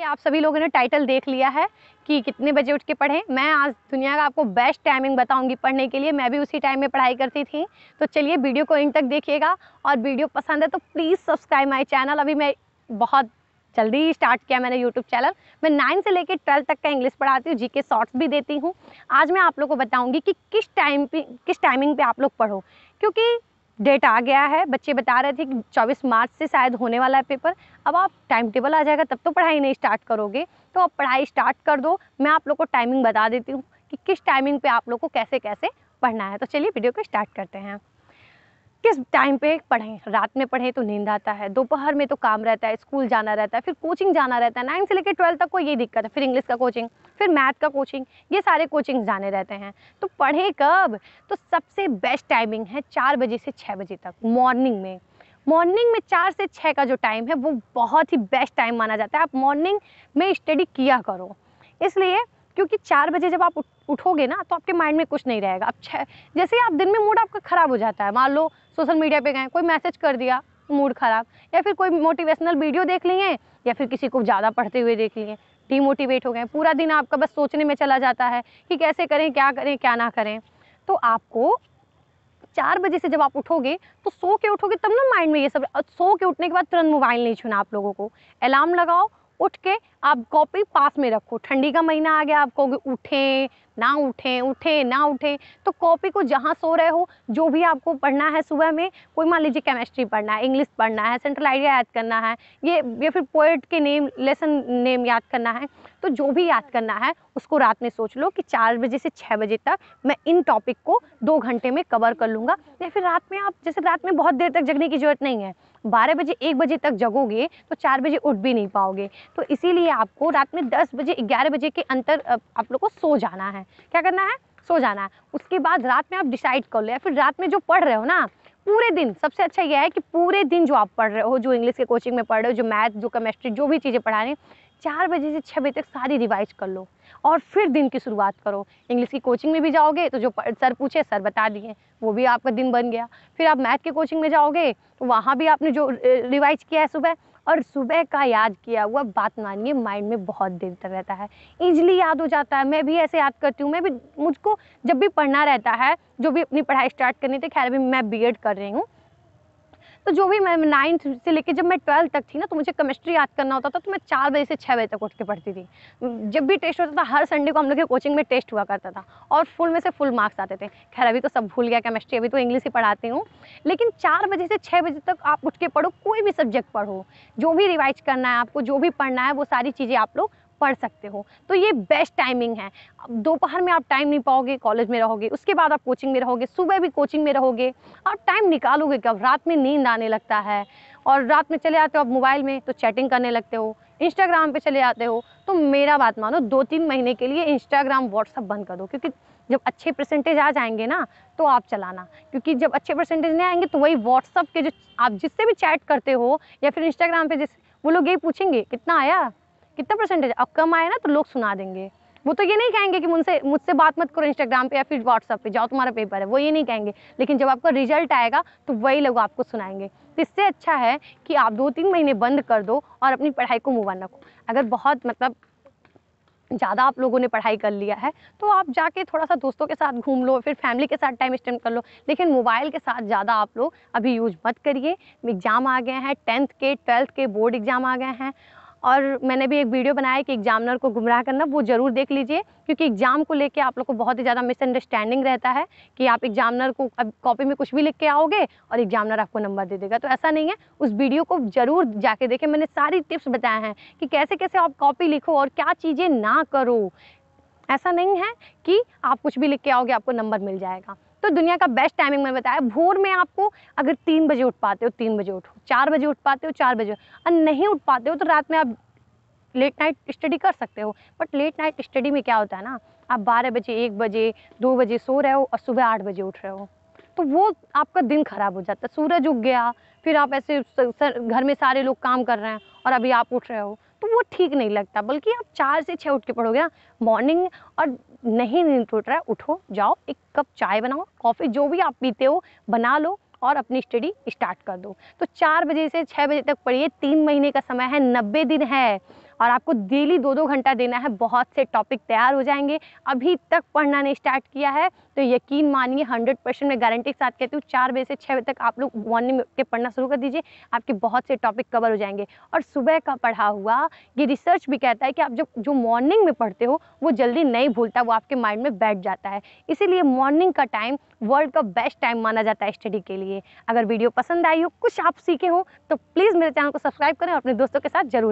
कि आप सभी लोगों ने टाइटल देख लिया है कि कितने बजे उठ के पढ़ें मैं आज दुनिया का आपको बेस्ट टाइमिंग बताऊंगी पढ़ने के लिए मैं भी उसी टाइम में पढ़ाई करती थी तो चलिए वीडियो को इन तक देखिएगा और वीडियो पसंद है तो प्लीज़ सब्सक्राइब माई चैनल अभी मैं बहुत जल्दी ही स्टार्ट किया मैंने यूट्यूब चैनल मैं नाइन से लेकर ट्वेल्थ तक का इंग्लिश पढ़ाती हूँ जी के शॉर्ट्स भी देती हूँ आज मैं आप लोग को बताऊँगी कि किस टाइम पे किस टाइमिंग पे आप लोग पढ़ो क्योंकि डेट आ गया है बच्चे बता रहे थे कि 24 मार्च से शायद होने वाला है पेपर अब आप टाइम टेबल आ जाएगा तब तो पढ़ाई नहीं स्टार्ट करोगे तो आप पढ़ाई स्टार्ट कर दो मैं आप लोग को टाइमिंग बता देती हूँ कि किस टाइमिंग पे आप लोग को कैसे कैसे पढ़ना है तो चलिए वीडियो को स्टार्ट करते हैं किस टाइम पे पढ़ें रात में पढ़ें तो नींद आता है दोपहर में तो काम रहता है स्कूल जाना रहता है फिर कोचिंग जाना रहता है नाइन्थ से लेकर ट्वेल्थ तक को ये दिक्कत है फिर इंग्लिश का कोचिंग फिर मैथ का कोचिंग ये सारे कोचिंग जाने रहते हैं तो पढ़े कब तो सबसे बेस्ट टाइमिंग है चार बजे से छः बजे तक मॉर्निंग में मॉर्निंग में चार से छः का जो टाइम है वो बहुत ही बेस्ट टाइम माना जाता है आप मॉर्निंग में स्टडी किया करो इसलिए क्योंकि चार बजे जब आप उठोगे ना तो आपके माइंड में कुछ नहीं रहेगा आप छः जैसे ही आप दिन में मूड आपका ख़राब हो जाता है मान लो सोशल मीडिया पे गए कोई मैसेज कर दिया मूड तो ख़राब या फिर कोई मोटिवेशनल वीडियो देख लिए या फिर किसी को ज़्यादा पढ़ते हुए देख लिए डीमोटिवेट हो गए पूरा दिन आपका बस सोचने में चला जाता है कि कैसे करें क्या करें क्या ना करें तो आपको चार बजे से जब आप उठोगे तो सो के उठोगे तब ना माइंड में ये सब सो के उठने के बाद तुरंत मोबाइल नहीं छूना आप लोगों को अलार्म लगाओ उठ के आप कॉपी पास में रखो ठंडी का महीना आ गया आप कहोगे उठें ना उठें उठें ना उठें तो कॉपी को जहाँ सो रहे हो जो भी आपको पढ़ना है सुबह में कोई मान लीजिए केमिस्ट्री पढ़ना है इंग्लिश पढ़ना है सेंट्रल आइडिया याद करना है ये या फिर पोइट के नेम लेसन नेम याद करना है तो जो भी याद करना है उसको रात में सोच लो कि चार बजे से छः बजे तक मैं इन टॉपिक को दो घंटे में कवर कर लूँगा या फिर रात में आप जैसे रात में बहुत देर तक जगने की ज़रूरत नहीं है बारह बजे एक बजे तक जगोगे तो चार बजे उठ भी नहीं पाओगे तो इसीलिए आपको रात में दस बजे ग्यारह बजे के अंतर आप लोग को सो जाना है क्या करना है सो जाना है उसके बाद रात में आप डिसाइड कर लो या फिर रात में जो पढ़ रहे हो ना पूरे दिन सबसे अच्छा यह है कि पूरे दिन जो आप पढ़ रहे हो जो इंग्लिश के कोचिंग में पढ़ रहे हो जो मैथ जो केमिस्ट्री जो भी चीज़ें पढ़ा रहे हैं चार बजे से छः बजे तक सारी रिवाइज कर लो और फिर दिन की शुरुआत करो इंग्लिश की कोचिंग में भी जाओगे तो जो सर पूछे सर बता दिए वो भी आपका दिन बन गया फिर आप मैथ की कोचिंग में जाओगे तो वहाँ भी आपने जो रिवाइज किया है सुबह और सुबह का याद किया हुआ बात मानिए माइंड में बहुत देर तक रहता है ईजिली याद हो जाता है मैं भी ऐसे याद करती हूँ मैं भी मुझको जब भी पढ़ना रहता है जो भी अपनी पढ़ाई स्टार्ट करनी थी खैर अभी मैं बी कर रही हूँ तो जो भी मैं नाइन्थ से लेकर जब मैं ट्वेल्थ तक थी ना तो मुझे केमिस्ट्री याद करना होता था तो मैं चार बजे से छः बजे तक उठ के पढ़ती थी जब भी टेस्ट होता था हर संडे को हम लोग के कोचिंग में टेस्ट हुआ करता था और फुल में से फुल मार्क्स आते थे खैर अभी तो सब भूल गया केमिस्ट्री अभी तो इंग्लिश ही पढ़ाती हूँ लेकिन चार बजे से छः बजे तक आप उठ के पढ़ो कोई भी सब्जेक्ट पढ़ो जो भी रिवाइज करना है आपको जो भी पढ़ना है वो सारी चीज़ें आप लोग पढ़ सकते हो तो ये बेस्ट टाइमिंग है दोपहर में आप टाइम नहीं पाओगे कॉलेज में रहोगे उसके बाद आप कोचिंग में रहोगे सुबह भी कोचिंग में रहोगे आप टाइम निकालोगे कब रात में नींद आने लगता है और रात में चले आते हो आप मोबाइल में तो चैटिंग करने लगते हो इंस्टाग्राम पे चले जाते हो तो मेरा बात मानो दो तीन महीने के लिए इंस्टाग्राम व्हाट्सअप बंद कर दो क्योंकि जब अच्छे परसेंटेज आ जाएंगे ना तो आप चलाना क्योंकि जब अच्छे परसेंटेज नहीं आएंगे तो वही व्हाट्सअप के जो आप जिससे भी चैट करते हो या फिर इंस्टाग्राम पे जिस वो लोग यही पूछेंगे कितना आया कितना परसेंटेज अब कम आया ना तो लोग सुना देंगे वो तो ये नहीं कहेंगे कि मुझसे मुझसे बात मत करो इंस्टाग्राम पे या फिर व्हाट्सअप पे जाओ तुम्हारा पेपर है वो ये नहीं कहेंगे लेकिन जब आपका रिजल्ट आएगा तो वही लोग आपको सुनाएंगे तो इससे अच्छा है कि आप दो तीन महीने बंद कर दो और अपनी पढ़ाई को मुआ रखो अगर बहुत मतलब ज़्यादा आप लोगों ने पढ़ाई कर लिया है तो आप जाके थोड़ा सा दोस्तों के साथ घूम लो फिर फैमिली के साथ टाइम स्पेंड कर लो लेकिन मोबाइल के साथ ज़्यादा आप लोग अभी यूज मत करिए एग्ज़ाम आ गए हैं टेंथ के ट्वेल्थ के बोर्ड एग्ज़ाम आ गए हैं और मैंने भी एक वीडियो बनाया कि एग्जामिनर को गुमराह करना वो ज़रूर देख लीजिए क्योंकि एग्ज़ाम को लेके आप लोग को बहुत ही ज़्यादा मिसअंडरस्टैंडिंग रहता है कि आप एग्जामिनर को अब कॉपी में कुछ भी लिख के आओगे और एग्जामिनर आपको नंबर दे देगा तो ऐसा नहीं है उस वीडियो को ज़रूर जाके देखें मैंने सारी टिप्स बताए हैं कि कैसे कैसे आप कॉपी लिखो और क्या चीज़ें ना करो ऐसा नहीं है कि आप कुछ भी लिख के आओगे आपको नंबर मिल जाएगा तो दुनिया का बेस्ट टाइमिंग मैंने बताया भोर में आपको अगर तीन बजे उठ पाते हो तीन बजे उठो चार बजे उठ पाते हो चार बजे और नहीं उठ पाते हो तो रात में आप लेट नाइट स्टडी कर सकते हो बट लेट नाइट स्टडी में क्या होता है ना आप बारह बजे एक बजे दो बजे सो रहे हो और सुबह आठ बजे उठ रहे हो तो वो आपका दिन ख़राब हो जाता है सूरज उग गया फिर आप ऐसे घर में सारे लोग काम कर रहे हैं और अभी आप उठ रहे हो तो वो ठीक नहीं लगता बल्कि आप चार से छः उठ के पढ़ोगे ना हाँ। मॉर्निंग और नहीं नींद टूट रहा है उठो जाओ एक कप चाय बनाओ कॉफ़ी जो भी आप पीते हो बना लो और अपनी स्टडी स्टार्ट कर दो तो चार बजे से छः बजे तक पढ़िए तीन महीने का समय है नब्बे दिन है और आपको डेली दो दो घंटा देना है बहुत से टॉपिक तैयार हो जाएंगे अभी तक पढ़ना नहीं स्टार्ट किया है तो यकीन मानिए हंड्रेड परसेंट मैं गारंटी के साथ कहती हूँ चार बजे से छः बजे तक आप लोग मॉर्निंग के पढ़ना शुरू कर दीजिए आपके बहुत से टॉपिक कवर हो जाएंगे और सुबह का पढ़ा हुआ ये रिसर्च भी कहता है कि आप जब जो मॉर्निंग में पढ़ते हो वो जल्दी नहीं भूलता वो आपके माइंड में बैठ जाता है इसीलिए मॉर्निंग का टाइम वर्ल्ड का बेस्ट टाइम माना जाता है स्टडी के लिए अगर वीडियो पसंद आई हो कुछ आप सीखे हो तो प्लीज़ मेरे चैनल को सब्सक्राइब करें और अपने दोस्तों के साथ जरूर